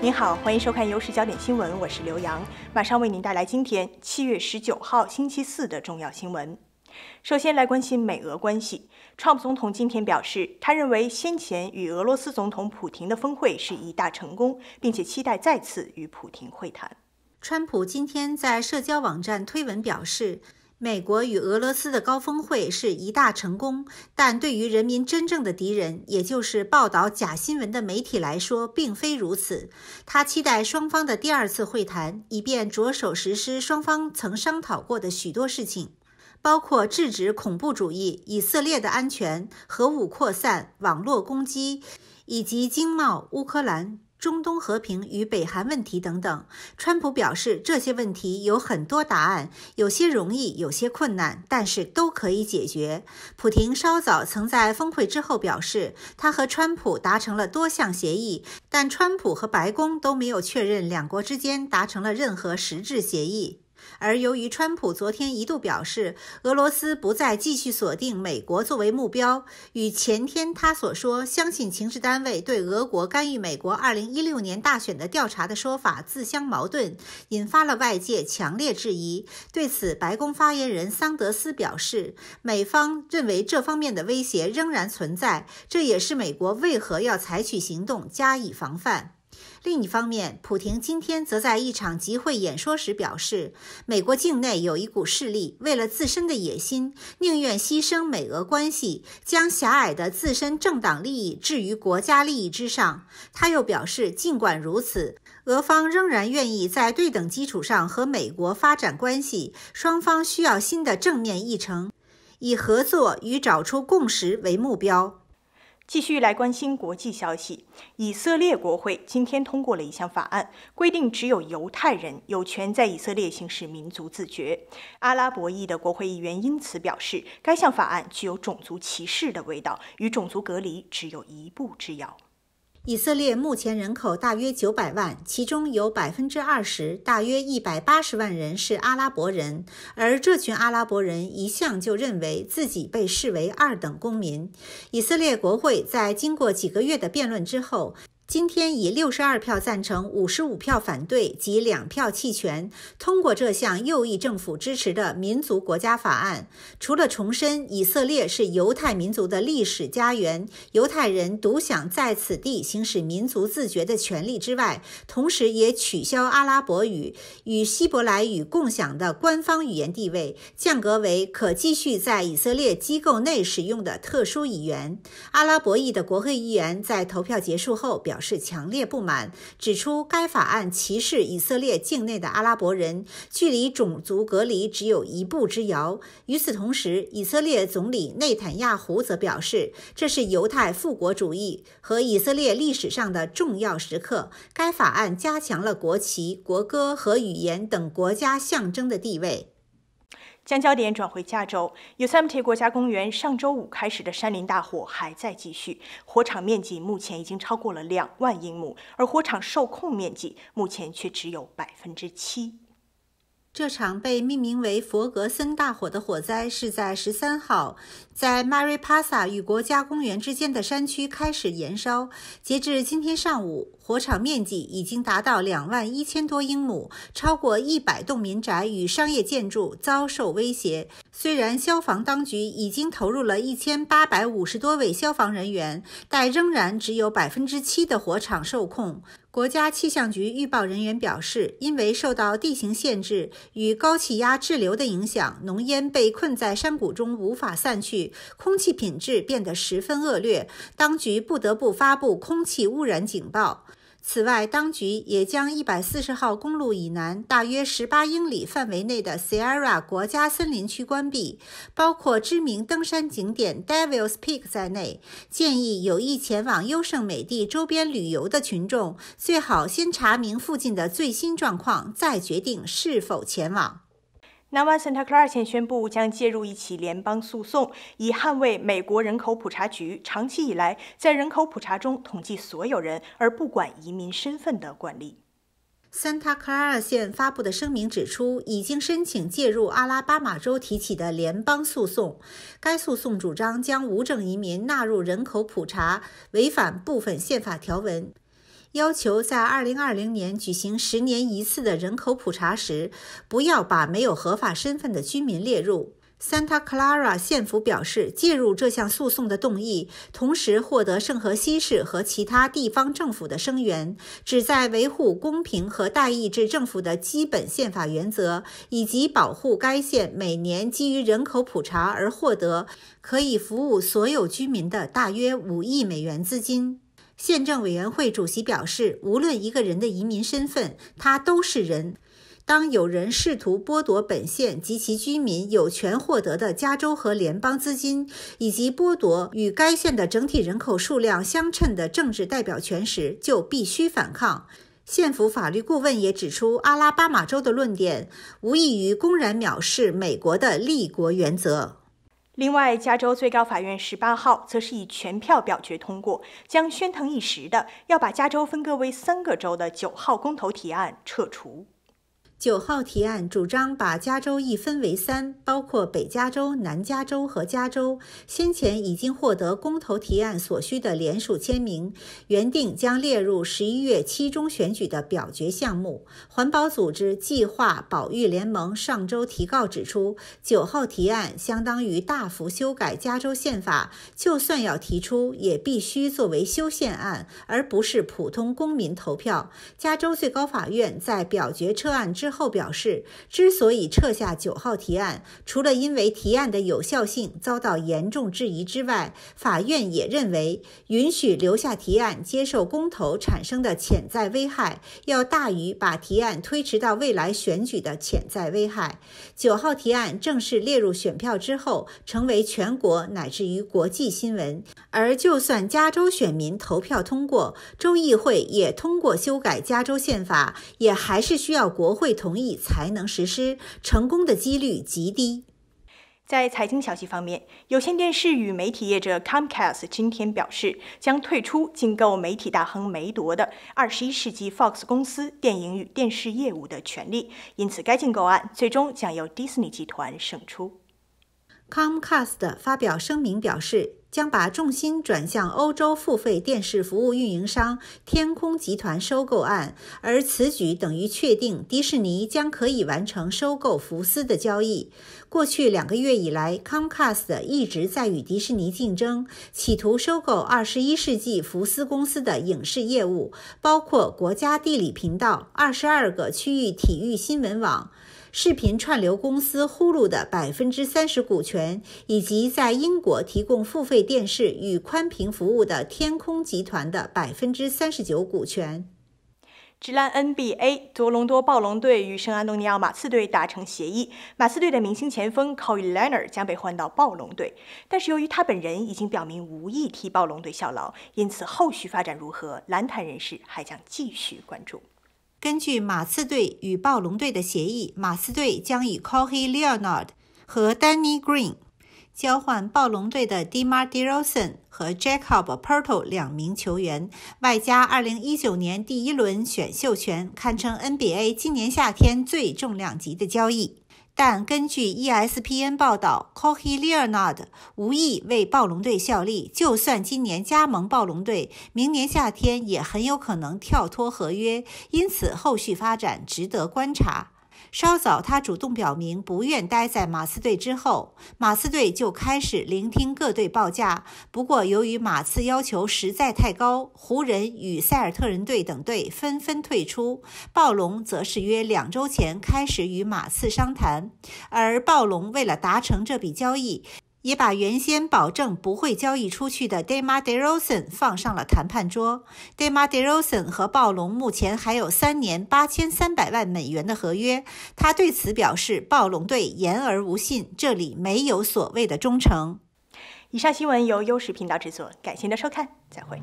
您好，欢迎收看《优视焦点新闻》，我是刘洋，马上为您带来今天七月十九号星期四的重要新闻。首先来关心美俄关系，川普总统今天表示，他认为先前与俄罗斯总统普京的峰会是一大成功，并且期待再次与普京会谈。川普今天在社交网站推文表示。美国与俄罗斯的高峰会是一大成功，但对于人民真正的敌人，也就是报道假新闻的媒体来说，并非如此。他期待双方的第二次会谈，以便着手实施双方曾商讨过的许多事情，包括制止恐怖主义、以色列的安全、核武扩散、网络攻击，以及经贸、乌克兰。中东和平与北韩问题等等，川普表示这些问题有很多答案，有些容易，有些困难，但是都可以解决。普京稍早曾在峰会之后表示，他和川普达成了多项协议，但川普和白宫都没有确认两国之间达成了任何实质协议。而由于川普昨天一度表示俄罗斯不再继续锁定美国作为目标，与前天他所说相信情治单位对俄国干预美国2016年大选的调查的说法自相矛盾，引发了外界强烈质疑。对此，白宫发言人桑德斯表示，美方认为这方面的威胁仍然存在，这也是美国为何要采取行动加以防范。另一方面，普京今天则在一场集会演说时表示，美国境内有一股势力为了自身的野心，宁愿牺牲美俄关系，将狭隘的自身政党利益置于国家利益之上。他又表示，尽管如此，俄方仍然愿意在对等基础上和美国发展关系，双方需要新的正面议程，以合作与找出共识为目标。继续来关心国际消息。以色列国会今天通过了一项法案，规定只有犹太人有权在以色列行使民族自决。阿拉伯裔的国会议员因此表示，该项法案具有种族歧视的味道，与种族隔离只有一步之遥。以色列目前人口大约九百万，其中有百分之二十，大约一百八十万人是阿拉伯人，而这群阿拉伯人一向就认为自己被视为二等公民。以色列国会在经过几个月的辩论之后。今天以六十二票赞成、五十五票反对及两票弃权通过这项右翼政府支持的民族国家法案。除了重申以色列是犹太民族的历史家园，犹太人独享在此地行使民族自觉的权利之外，同时也取消阿拉伯语与希伯来语共享的官方语言地位，降格为可继续在以色列机构内使用的特殊语言。阿拉伯裔的国会议员在投票结束后表。表示强烈不满，指出该法案歧视以色列境内的阿拉伯人，距离种族隔离只有一步之遥。与此同时，以色列总理内塔亚胡则表示，这是犹太复国主义和以色列历史上的重要时刻。该法案加强了国旗、国歌和语言等国家象征的地位。将焦点转回加州，Yosemite 国家公园上周五开始的山林大火还在继续，火场面积目前已经超过了两万英亩，而火场受控面积目前却只有百分之七。这场被命名为佛格森大火的火灾是在十三号在 m a r i Passa 与国家公园之间的山区开始燃烧，截至今天上午。火场面积已经达到两万一千多英亩，超过一百栋民宅与商业建筑遭受威胁。虽然消防当局已经投入了一千八百五十多位消防人员，但仍然只有百分之七的火场受控。国家气象局预报人员表示，因为受到地形限制与高气压滞留的影响，浓烟被困在山谷中无法散去，空气品质变得十分恶劣，当局不得不发布空气污染警报。此外，当局也将140号公路以南大约18英里范围内的 Sierra 国家森林区关闭，包括知名登山景点 Devils Peak 在内。建议有意前往优胜美地周边旅游的群众，最好先查明附近的最新状况，再决定是否前往。南湾 Santa Clara 县宣布将介入一起联邦诉讼，以捍卫美国人口普查局长期以来在人口普查中统计所有人而不管移民身份的惯例。Santa Clara 县发布的声明指出，已经申请介入阿拉巴马州提起的联邦诉讼，该诉讼主张将无证移民纳入人口普查违反部分宪法条文。要求在2020年举行十年一次的人口普查时，不要把没有合法身份的居民列入。Santa Clara 县府表示，介入这项诉讼的动议同时获得圣何西市和其他地方政府的声援，旨在维护公平和代议制政府的基本宪法原则，以及保护该县每年基于人口普查而获得可以服务所有居民的大约五亿美元资金。县政委员会主席表示，无论一个人的移民身份，他都是人。当有人试图剥夺本县及其居民有权获得的加州和联邦资金，以及剥夺与该县的整体人口数量相称的政治代表权时，就必须反抗。县府法律顾问也指出，阿拉巴马州的论点无异于公然藐视美国的立国原则。另外，加州最高法院十八号则是以全票表决通过，将喧腾一时的要把加州分割为三个州的九号公投提案撤除。九号提案主张把加州一分为三，包括北加州、南加州和加州。先前已经获得公投提案所需的联署签名，原定将列入十一月期中选举的表决项目。环保组织计划保育联盟上周提告指出，九号提案相当于大幅修改加州宪法，就算要提出，也必须作为修宪案，而不是普通公民投票。加州最高法院在表决撤案之。之后表示，之所以撤下九号提案，除了因为提案的有效性遭到严重质疑之外，法院也认为，允许留下提案接受公投产生的潜在危害，要大于把提案推迟到未来选举的潜在危害。九号提案正式列入选票之后，成为全国乃至于国际新闻。而就算加州选民投票通过，州议会也通过修改加州宪法，也还是需要国会。同意才能实施，成功的几率极低。在财经消息方面，有线电视与媒体业者 Comcast 今天表示，将退出竞购媒体大亨梅铎的二十一世纪 Fox 公司电影与电视业务的权利，因此该竞购案最终将由 Disney 集团胜出。Comcast 发表声明表示，将把重心转向欧洲付费电视服务运营商天空集团收购案，而此举等于确定迪士尼将可以完成收购福斯的交易。过去两个月以来，Comcast 一直在与迪士尼竞争，企图收购21世纪福斯公司的影视业务，包括国家地理频道、二十二个区域体育新闻网。视频串流公司 Hulu 的百分之三十股权，以及在英国提供付费电视与宽屏服务的天空集团的百分之三十九股权。直篮 NBA 多隆多暴龙队与圣安东尼奥马刺队达成协议，马刺队的明星前锋 Kawhi Leonard 将被换到暴龙队，但是由于他本人已经表明无意替暴龙队效劳，因此后续发展如何，篮坛人士还将继续关注。根据马刺队与暴龙队的协议，马刺队将以 c o f e y Leonard 和 Danny Green 交换暴龙队的 Dmar Derozan 和 j a c o b p e r t l 两名球员，外加2019年第一轮选秀权，堪称 NBA 今年夏天最重量级的交易。但根据 ESPN 报道，Cohle Leonard 无意为暴龙队效力。就算今年加盟暴龙队，明年夏天也很有可能跳脱合约，因此后续发展值得观察。稍早，他主动表明不愿待在马刺队之后，马刺队就开始聆听各队报价。不过，由于马刺要求实在太高，湖人与塞尔特人队等队纷纷退出，暴龙则是约两周前开始与马刺商谈，而暴龙为了达成这笔交易。也把原先保证不会交易出去的 Dema DeRozan 放上了谈判桌。Dema DeRozan 和暴龙目前还有三年八千三百万美元的合约，他对此表示：“暴龙队言而无信，这里没有所谓的忠诚。”以上新闻由优视频道制作，感谢您的收看，再会。